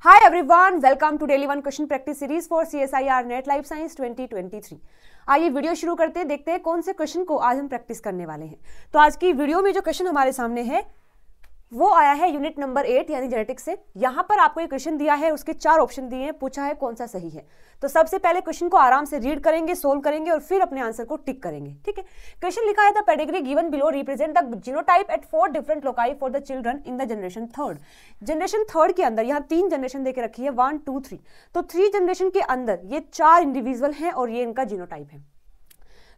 Hi everyone welcome to daily one question practice series for CSIR NET life science 2023 आइए video शुरू करते हैं देखते हैं कौन से क्वेश्चन को आज हम प्रैक्टिस करने वाले हैं तो आज की वीडियो में जो क्वेश्चन हमारे सामने है वो आया है यूनिट नंबर एट यानी जेनेटिक्स से यहां पर आपको ये क्वेश्चन दिया है उसके चार ऑप्शन दिए हैं पूछा है कौन सा सही है तो सबसे पहले क्वेश्चन को आराम से रीड करेंगे सोल्व करेंगे और फिर अपने आंसर को टिक करेंगे ठीक है क्वेश्चन लिखा है the pedigree given below represent the genotype at four different loci for the children in the generation third generation third के अंदर यहाँ तीन जनरेशन देकर रखी है वन टू थ्री तो थ्री जनरेशन के अंदर ये चार इंडिविजुअल हैं और ये इनका जीनोटाइप है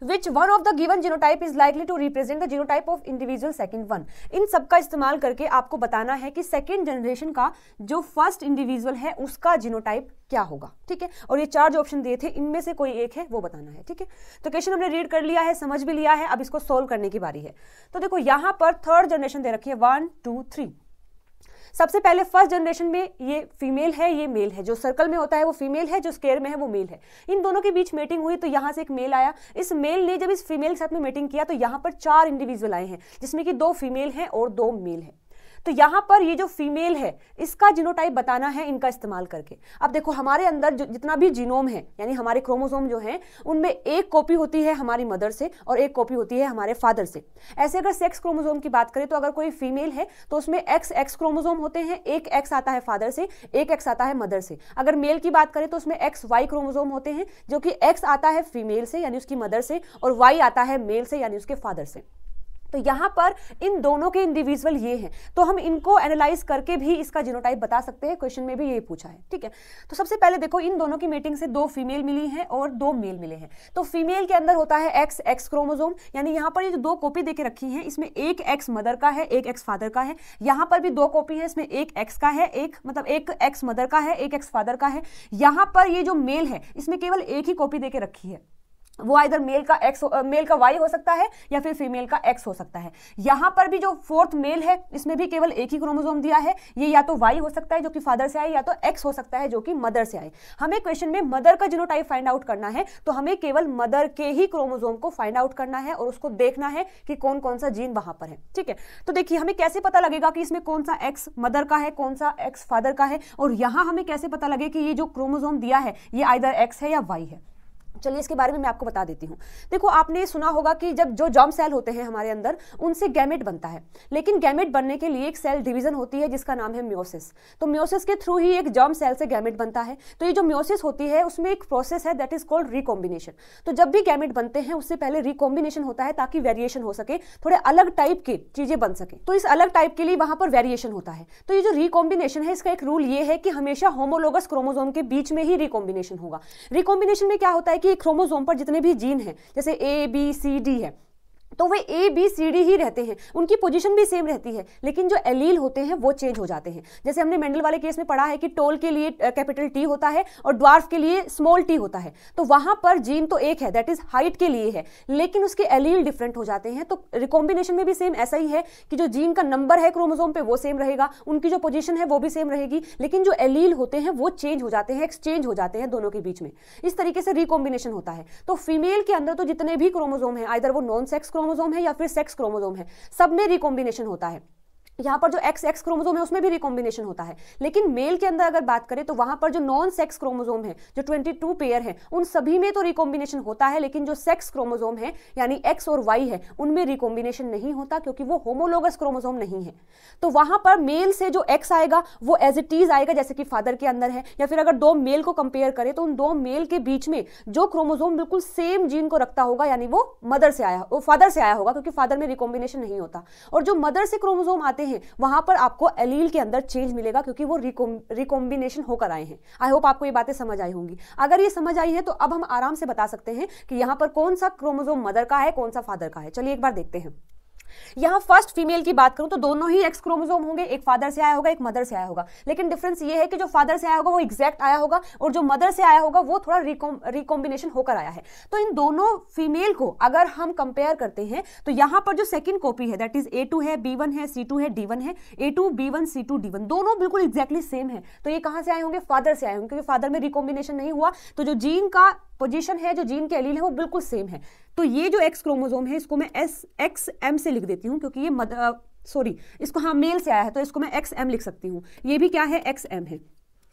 which one of the given genotype is likely to represent the genotype of individual second one इन सब का इस्तेमाल करके आपको बताना है कि सेकेंड जनरेशन का जो फर्स्ट इंडिविजुअल है उसका जीनोटाइप क्या होगा ठीक है और ये चार जो ऑप्शन दिए थे इनमें से कोई एक है वो बताना है ठीक है तो क्वेश्चन हमने रीड कर लिया है समझ भी लिया है अब इसको सोल्व करने की बारी है तो देखो यहाँ पर थर्ड जनरेशन दे रखी है वन टू थ्री सबसे पहले फर्स्ट जनरेशन में ये फीमेल है ये मेल है जो सर्कल में होता है वो फीमेल है जो स्केयर में है वो मेल है इन दोनों के बीच मीटिंग हुई तो यहाँ से एक मेल आया इस मेल ने जब इस फीमेल के साथ में मीटिंग किया तो यहाँ पर चार इंडिविजुअल आए हैं जिसमें कि दो फीमेल हैं और दो मेल हैं तो यहाँ पर ये जो फीमेल है इसका जीनोटाइप बताना है इनका इस्तेमाल करके अब देखो हमारे अंदर जो जितना भी जीनोम है यानी हमारे क्रोमोसोम जो हैं उनमें एक कॉपी होती है हमारी मदर से और एक कॉपी होती है हमारे फादर से ऐसे अगर सेक्स क्रोमोजोम की बात करें तो अगर कोई फीमेल है तो उसमें एक्स एक्स क्रोमोजोम होते हैं एक एक्स आता है फादर से एक एक्स आता है मदर से अगर मेल की बात करें तो उसमें एक्स वाई क्रोमोजोम होते हैं जो कि एक्स आता है फीमेल से यानी उसकी मदर से और वाई आता है मेल से यानी उसके फादर से तो यहाँ पर इन दोनों के इंडिविजुअल ये हैं तो हम इनको एनालाइज करके भी इसका जीनोटाइप बता सकते हैं क्वेश्चन में भी यही पूछा है ठीक है तो सबसे पहले देखो इन दोनों की मेटिंग से दो फीमेल मिली हैं और दो मेल मिले हैं तो फीमेल के अंदर होता है एक्स एक्स क्रोमोजोम यानी यहाँ पर ये जो दो कॉपी देके रखी है इसमें एक एक्स मदर का है एक एक्स फादर का है यहाँ पर भी दो कॉपी है इसमें एक एक्स का है एक मतलब एक एक्स मदर का है एक एक्स फादर का है यहाँ पर ये जो मेल है इसमें केवल एक ही कॉपी देके रखी है वो आइधर मेल का एक्स मेल का वाई हो सकता है या फिर फीमेल का एक्स हो सकता है यहाँ पर भी जो फोर्थ मेल है इसमें भी केवल एक ही क्रोमोजोम दिया है ये या तो वाई हो सकता है जो कि फादर से आए या तो एक्स हो सकता है जो कि मदर से आए हमें क्वेश्चन में मदर का जीनोटाइप फाइंड आउट करना है तो हमें केवल मदर के ही क्रोमोजोम को फाइंड आउट करना है और उसको देखना है कि कौन कौन सा जीन वहाँ पर है ठीक है तो देखिए हमें कैसे पता लगेगा कि इसमें कौन सा एक्स मदर का है कौन सा एक्स फादर का है और यहाँ हमें कैसे पता लगे कि ये जो क्रोमोजोम दिया है ये आइधर एक्स है या वाई है चलिए इसके बारे में मैं आपको बता देती हूँ देखो आपने सुना होगा कि जब जो जॉम सेल होते हैं हमारे अंदर उनसे गैमेट बनता है लेकिन गैमेट बनने के लिए एक सेल डिवीजन होती है जिसका नाम है म्योसिस तो म्योसिस के थ्रू ही एक जॉम सेल से गैमेट बनता है तो ये जो म्योसिस होती है उसमें एक प्रोसेस है दैट इज कॉल्ड रिकॉम्बिनेशन तो जब भी गैमेट बनते हैं उससे पहले रिकॉम्बिनेशन होता है ताकि वेरिएशन हो सके थोड़े अलग टाइप के चीजें बन सके तो इस अलग टाइप के लिए वहां पर वेरिएशन होता है तो ये जो रिकॉम्बिनेशन है इसका एक रूल ये है कि हमेशा होमोलोगस क्रोमोजोम के बीच में ही रिकॉम्बिनेशन होगा रिकॉम्बिनेशन में क्या होता है कि ही क्रोमोसोम पर जितने भी जीन हैं जैसे ए बी सी डी है तो वे ए बी सी डी ही रहते हैं उनकी पोजीशन भी सेम रहती है लेकिन जो एलील होते हैं वो चेंज हो जाते हैं जैसे हमने मेंडल वाले केस में पढ़ा है कि टोल के लिए कैपिटल टी होता है और ड्वार्फ के लिए स्मॉल टी होता है तो वहां पर जीन तो एक है दैट इज हाइट के लिए है लेकिन उसके एलील डिफरेंट हो जाते हैं तो रिकॉम्बिनेशन में भी सेम ऐसा ही है कि जो जीन का नंबर है क्रोमोजोम पे वो सेम रहेगा उनकी जो पोजिशन है वो भी सेम रहेगी लेकिन जो एलील होते हैं वो चेंज हो जाते हैं एक्सचेंज हो जाते हैं दोनों के बीच में इस तरीके से रिकॉम्बिनेशन होता है तो फीमेल के अंदर तो जितने भी क्रोमोजोम है आइर वो नॉन सेक्स क्रोमोजोम है या फिर सेक्स क्रोमोजोम है सब में रिकॉम्बिनेशन होता है यहाँ पर जो एक्स एक्स क्रोमोजोम है उसमें भी रिकॉम्बिनेशन होता है लेकिन मेल के अंदर अगर बात करें तो वहां पर जो नॉन सेक्स क्रोमोजोम है जो 22 पेयर हैं उन सभी में तो रिकॉम्बिनेशन होता है लेकिन जो सेक्स क्रोमोजोम है यानी एक्स और वाई है उनमें रिकॉम्बिनेशन नहीं होता क्योंकि वो होमोलोगस क्रोमोजोम नहीं है तो वहां पर मेल से जो एक्स आएगा वो एज इट इज आएगा जैसे कि फादर के अंदर है या फिर अगर दो मेल को कंपेयर करें तो उन दो मेल के बीच में जो क्रोमोजोम बिल्कुल सेम जीन को रखता होगा यानी वो मदर से आया वो फादर से आया होगा क्योंकि फादर में रिकॉम्बिनेशन नहीं होता और जो मदर से क्रोमोजोम आते हैं हैं वहां पर आपको एलील के अंदर चेंज मिलेगा क्योंकि वो रिकॉम्बिनेशन होकर आए हैं आई होप आपको ये बातें समझ आई होंगी अगर ये समझ आई है तो अब हम आराम से बता सकते हैं कि यहाँ पर कौन सा क्रोमोजोम मदर का है कौन सा फादर का है चलिए एक बार देखते हैं यहां फर्स्ट फीमेल की बात करूं तो दोनों ही एक्स क्रोमोजोम होंगे एक फादर से आया होगा एक मदर से आया होगा लेकिन डिफरेंस ये है कि जो फादर से आया होगा वो एग्जैक्ट आया होगा और जो मदर से आया होगा वो थोड़ा रिकॉम्बिनेशन होकर आया है तो इन दोनों फीमेल को अगर हम कंपेयर करते हैं तो यहां पर जो सेकेंड कॉपी है दैट इज ए है बी है सी है डी है ए टू बी वन दोनों बिल्कुल एग्जैक्टली सेम है तो ये कहां से आए होंगे फादर से आए होंगे क्योंकि फादर में रिकॉम्बिनेशन नहीं हुआ तो जो जीन का पोजिशन है जो जीन के अलील है वो बिल्कुल सेम है तो ये जो एक्स क्रोमोजोम है इसको मैं एस एक्स एम से लिख देती हूँ क्योंकि ये मद सॉरी इसको हाँ मेल से आया है तो इसको मैं एक्स एम लिख सकती हूँ ये भी क्या है एक्स एम है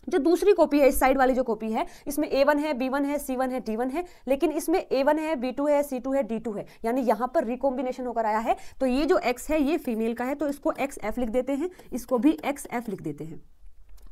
जो दूसरी कॉपी है इस साइड वाली जो कॉपी है इसमें ए वन है बी वन है सी वन है डी वन है लेकिन इसमें ए वन है बी टू है सी टू है डी टू है यानी यहाँ पर रिकॉम्बिनेशन होकर आया है तो ये जो एक्स है ये फीमेल का है तो इसको एक्स एफ लिख देते हैं इसको भी एक्स एफ लिख देते हैं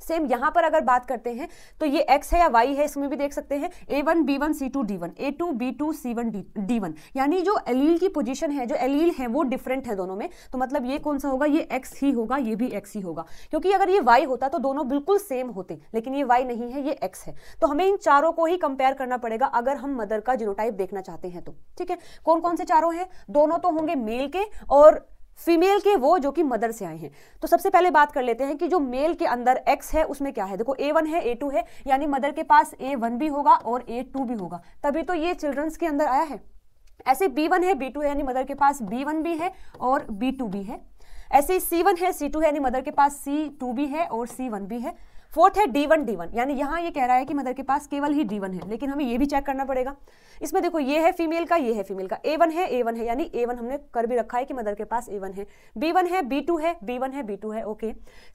सेम यहां पर अगर बात करते हैं तो ये एक्स है या वाई है इसमें भी देख सकते हैं A one B one C two D one A two B two C one D one यानी जो एलील की पोजीशन है जो एलील है वो डिफरेंट है दोनों में तो मतलब ये कौन सा होगा ये एक्स ही होगा ये भी एक्स ही होगा क्योंकि अगर ये वाई होता तो दोनों बिल्कुल सेम होते लेकिन ये वाई नहीं है ये एक्स है तो हमें इन चारों को ही कंपेयर करना पड़ेगा अगर हम मदर का जीनोटाइप देखना चाहते हैं तो ठीक है कौन कौन से चारों हैं दोनों तो होंगे मेल के और फीमेल के वो जो कि मदर से आए हैं तो सबसे पहले बात कर लेते हैं कि जो मेल के अंदर एक्स है उसमें क्या है देखो ए वन है ए टू है यानी मदर के पास ए वन भी होगा और ए टू भी होगा तभी तो ये चिल्ड्रंस के अंदर आया है ऐसे बी वन है बी टू है यानी मदर के पास बी वन भी है और बी टू भी है ऐसे सी वन है सी टू है यानी मदर के पास सी टू भी है और सी वन भी है फोर्थ है डी वन डी वन यानी यहाँ ये कह रहा है कि मदर के पास केवल ही डी वन है लेकिन हमें ये भी चेक करना पड़ेगा इसमें देखो ये है फीमेल का ये है फीमेल का ए वन है ए वन है यानी ए वन हमने कर भी रखा है कि मदर के पास ए वन है बी वन है बी टू है बी वन है बी टू है ओके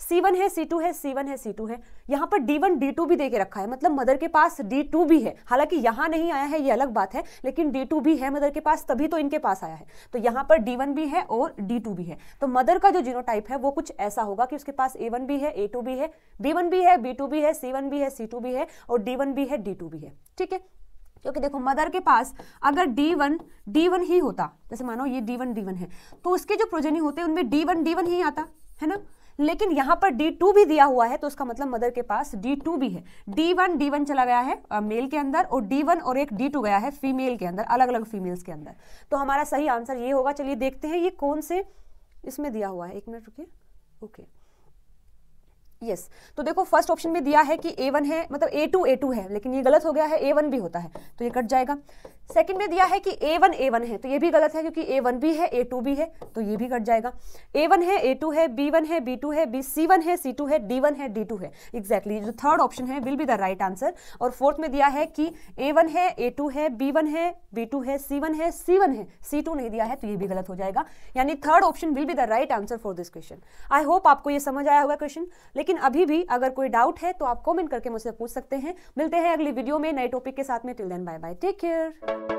सी वन है सी टू है सी वन है सी टू है यहाँ पर डी वन डी टू भी दे के रखा है मतलब मदर के पास डी टू भी है हालांकि यहाँ नहीं आया है ये अलग बात है लेकिन डी टू भी है मदर के पास तभी तो इनके पास आया है तो यहाँ पर डी वन भी है और डी टू भी है तो मदर का जो जीनोटाइप है वो कुछ ऐसा होगा कि उसके पास ए वन भी है ए टू भी है बी वन भी है है बी टू बी है सी वन भी है सी टू भी है और डी वन भी है डी टू भी है ठीक है क्योंकि देखो मदर के पास अगर D1 D1 ही होता जैसे मानो ये D1 D1 है तो उसके जो प्रोजेनी होते हैं उनमें D1 D1 ही आता है ना लेकिन यहाँ पर D2 भी दिया हुआ है तो उसका मतलब मदर के पास D2 भी है D1 D1 चला गया है मेल के अंदर और D1 और एक D2 गया है फीमेल के अंदर अलग अलग फीमेल्स के अंदर तो हमारा सही आंसर ये होगा चलिए देखते हैं ये कौन से इसमें दिया हुआ है एक मिनट रुकिए ओके okay. Yes yes. तो देखो फर्स्ट ऑप्शन में दिया है कि ए वन है मतलब ए टू ए टू है लेकिन ये गलत हो गया है ए वन भी होता है तो ये कट जाएगा सेकंड में दिया है कि ए वन ए वन है तो ये भी गलत है क्योंकि ए वन भी है ए टू भी है तो ये भी कट जाएगा ए वन है ए टू है बी वन है बी टू है बी सी वन है सी टू है डी वन है डी टू है एग्जैक्टली exactly. जो थर्ड ऑप्शन है will be the right answer और फोर्थ में दिया है कि ए वन है ए टू है बी वन है बी टू है सी वन है सी वन है सी टू नहीं दिया है तो ये भी गलत हो जाएगा यानी third option will be the right answer for this question I hope आपको ये समझ आया होगा क्वेश्चन लेकिन लेकिन अभी भी अगर कोई डाउट है तो आप कॉमेंट करके मुझसे पूछ सकते हैं मिलते हैं अगली वीडियो में नए टॉपिक के साथ में till then bye bye take care